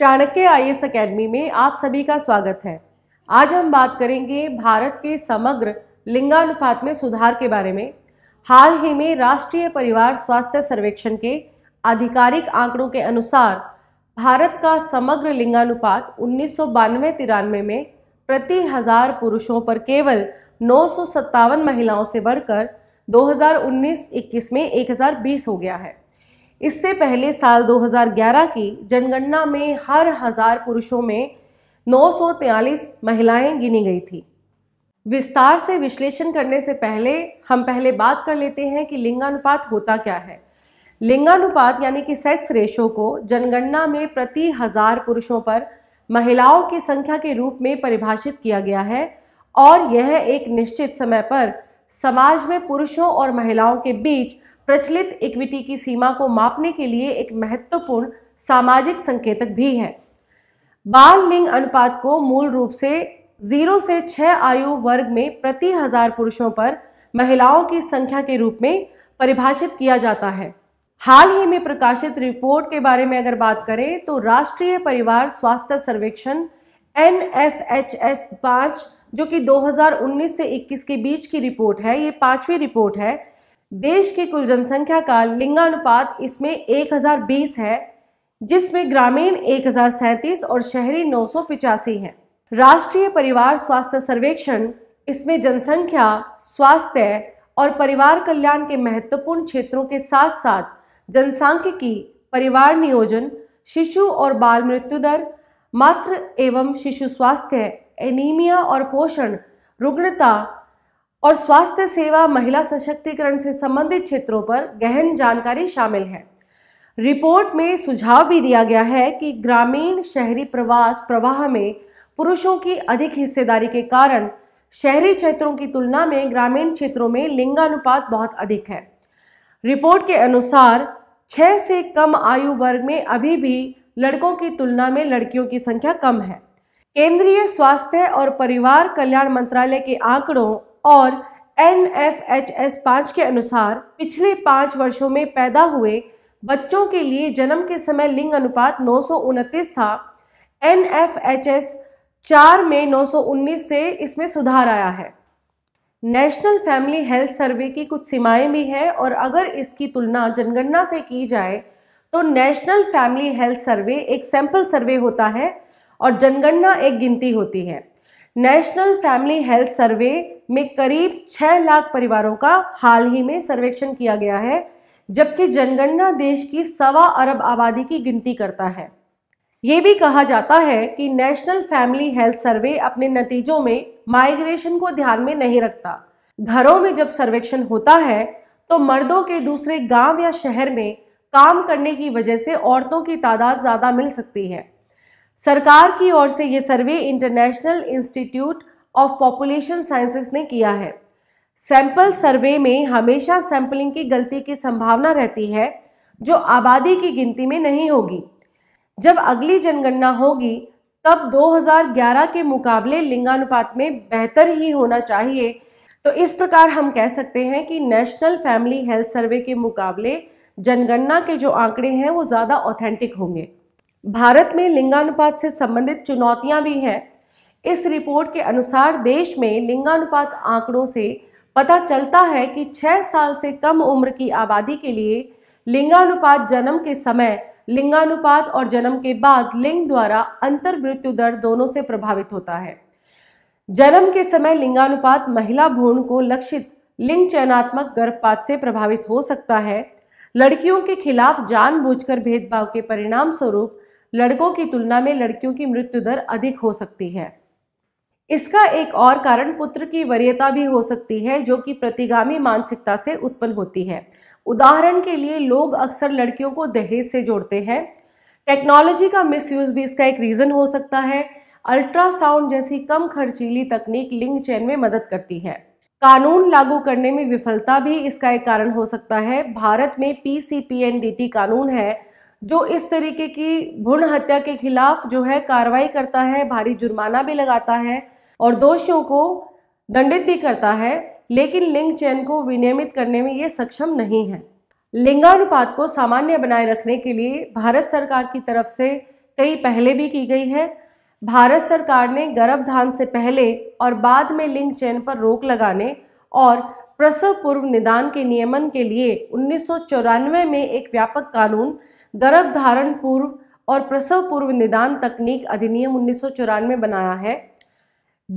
Chanakya I S academy में आप सभी का स्वागत है आज हम बात करेंगे भारत के समग्र लिंगानुपात में सुधार के बारे में हाल ही में राष्ट्रीय परिवार स्वास्थ्य सर्वेक्षण के आधिकारिक आंकड़ों के अनुसार भारत का समग्र लिंगानुपात उन्नीस सौ में प्रति हजार पुरुषों पर केवल नौ महिलाओं से बढ़कर 2019-21 में 1020 हो गया है इससे पहले साल 2011 की जनगणना में हर हज़ार पुरुषों में 943 महिलाएं गिनी गई थी विस्तार से विश्लेषण करने से पहले हम पहले बात कर लेते हैं कि लिंगानुपात होता क्या है लिंगानुपात यानी कि सेक्स रेशो को जनगणना में प्रति हज़ार पुरुषों पर महिलाओं की संख्या के रूप में परिभाषित किया गया है और यह एक निश्चित समय पर समाज में पुरुषों और महिलाओं के बीच प्रचलित इक्विटी की सीमा को मापने के लिए एक महत्वपूर्ण सामाजिक संकेतक भी है बाल लिंग अनुपात को मूल रूप से जीरो से छह आयु वर्ग में प्रति हजार पुरुषों पर महिलाओं की संख्या के रूप में परिभाषित किया जाता है हाल ही में प्रकाशित रिपोर्ट के बारे में अगर बात करें तो राष्ट्रीय परिवार स्वास्थ्य सर्वेक्षण एन एफ एच एस पांच जो कि 2019 से 21 के बीच की रिपोर्ट है ये पांचवी रिपोर्ट है देश की कुल जनसंख्या का लिंगानुपात इसमें 1020 है जिसमें ग्रामीण एक और शहरी नौ है राष्ट्रीय परिवार स्वास्थ्य सर्वेक्षण इसमें जनसंख्या स्वास्थ्य और परिवार कल्याण के महत्वपूर्ण क्षेत्रों के साथ साथ जनसांख्यिकी परिवार नियोजन शिशु और बाल मृत्यु दर मातृ एवं शिशु स्वास्थ्य एनीमिया और पोषण रुग्णता और स्वास्थ्य सेवा महिला सशक्तिकरण से संबंधित क्षेत्रों पर गहन जानकारी शामिल है रिपोर्ट में सुझाव भी दिया गया है कि ग्रामीण शहरी प्रवास प्रवाह में पुरुषों की अधिक हिस्सेदारी के कारण शहरी क्षेत्रों की तुलना में ग्रामीण क्षेत्रों में लिंगानुपात बहुत अधिक है रिपोर्ट के अनुसार छः से कम आयु वर्ग में अभी भी लड़कों की तुलना में लड़कियों की संख्या कम है केंद्रीय स्वास्थ्य और परिवार कल्याण मंत्रालय के आंकड़ों और एन एफ एच एस पाँच के अनुसार पिछले पाँच वर्षों में पैदा हुए बच्चों के लिए जन्म के समय लिंग अनुपात नौ था एन एफ एच एस चार में 919 से इसमें सुधार आया है नेशनल फैमिली हेल्थ सर्वे की कुछ सीमाएं भी हैं और अगर इसकी तुलना जनगणना से की जाए तो नेशनल फैमिली हेल्थ सर्वे एक सैंपल सर्वे होता है और जनगणना एक गिनती होती है नेशनल फैमिली हेल्थ सर्वे में करीब 6 लाख परिवारों का हाल ही में सर्वेक्षण किया गया है जबकि जनगणना देश की सवा अरब आबादी की गिनती करता है ये भी कहा जाता है कि नेशनल फैमिली हेल्थ सर्वे अपने नतीजों में माइग्रेशन को ध्यान में नहीं रखता घरों में जब सर्वेक्षण होता है तो मर्दों के दूसरे गांव या शहर में काम करने की वजह से औरतों की तादाद ज़्यादा मिल सकती है सरकार की ओर से ये survey International Institute of Population Sciences ने किया है सैंपल सर्वे में हमेशा सैंपलिंग की गलती की संभावना रहती है जो आबादी की गिनती में नहीं होगी जब अगली जनगणना होगी तब 2011 के मुकाबले लिंगानुपात में बेहतर ही होना चाहिए तो इस प्रकार हम कह सकते हैं कि नेशनल फैमिली हेल्थ सर्वे के मुकाबले जनगणना के जो आंकड़े हैं वो ज़्यादा ऑथेंटिक होंगे भारत में लिंगानुपात से संबंधित चुनौतियां भी हैं इस रिपोर्ट के अनुसार देश में लिंगानुपात आंकड़ों से पता चलता है कि छः साल से कम उम्र की आबादी के लिए लिंगानुपात जन्म के समय लिंगानुपात और जन्म के बाद लिंग द्वारा अंतर मृत्यु दर दोनों से प्रभावित होता है जन्म के समय लिंगानुपात महिला भ्रूण को लक्षित लिंग चयनात्मक गर्भपात से प्रभावित हो सकता है लड़कियों के खिलाफ जानबूझकर भेदभाव के परिणाम स्वरूप लड़कों की तुलना में लड़कियों की मृत्यु दर अधिक हो सकती है इसका एक और कारण पुत्र की वरीयता भी हो सकती है जो कि प्रतिगामी मानसिकता से उत्पन्न होती है उदाहरण के लिए लोग अक्सर लड़कियों को दहेज से जोड़ते हैं टेक्नोलॉजी का मिसयूज भी इसका एक रीज़न हो सकता है अल्ट्रासाउंड जैसी कम खर्चीली तकनीक लिंग चयन में मदद करती है कानून लागू करने में विफलता भी इसका एक कारण हो सकता है भारत में पी कानून है जो इस तरीके की भ्रूण हत्या के खिलाफ जो है कार्रवाई करता है भारी जुर्माना भी लगाता है और दोषियों को दंडित भी करता है लेकिन लिंग चयन को विनियमित करने में ये सक्षम नहीं है लिंगानुपात को सामान्य बनाए रखने के लिए भारत सरकार की तरफ से कई पहले भी की गई है भारत सरकार ने गर्भधान से पहले और बाद में लिंग चयन पर रोक लगाने और प्रसव पूर्व निदान के नियमन के लिए उन्नीस में एक व्यापक कानून गर्भ धारण पूर्व और प्रसव पूर्व निदान तकनीक अधिनियम उन्नीस में बनाया है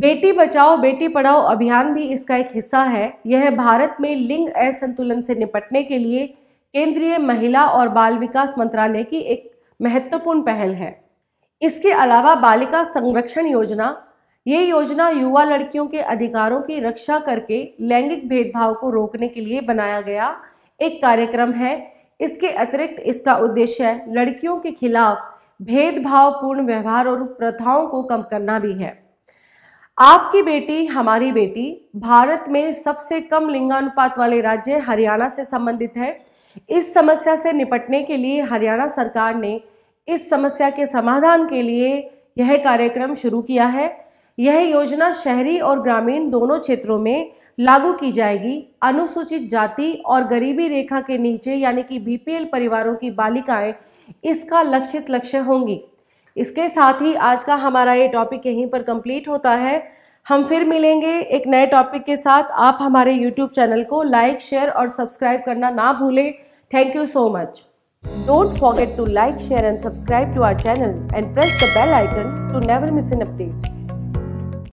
बेटी बचाओ बेटी पढ़ाओ अभियान भी इसका एक हिस्सा है यह भारत में लिंग असंतुलन से निपटने के लिए केंद्रीय महिला और बाल विकास मंत्रालय की एक महत्वपूर्ण पहल है इसके अलावा बालिका संरक्षण योजना ये योजना युवा लड़कियों के अधिकारों की रक्षा करके लैंगिक भेदभाव को रोकने के लिए बनाया गया एक कार्यक्रम है इसके अतिरिक्त इसका उद्देश्य लड़कियों के खिलाफ भेदभावपूर्ण व्यवहार और प्रथाओं को कम करना भी है आपकी बेटी हमारी बेटी भारत में सबसे कम लिंगानुपात वाले राज्य हरियाणा से संबंधित है इस समस्या से निपटने के लिए हरियाणा सरकार ने इस समस्या के समाधान के लिए यह कार्यक्रम शुरू किया है यह योजना शहरी और ग्रामीण दोनों क्षेत्रों में लागू की जाएगी अनुसूचित जाति और गरीबी रेखा के नीचे यानी कि बीपीएल परिवारों की बालिकाएं इसका लक्षित लक्ष्य होंगी इसके साथ ही आज का हमारा ये टॉपिक यहीं पर कंप्लीट होता है हम फिर मिलेंगे एक नए टॉपिक के साथ आप हमारे यूट्यूब चैनल को लाइक शेयर और सब्सक्राइब करना ना भूलें thank you so much don't forget to like share and subscribe to our channel and press the bell icon to never miss an update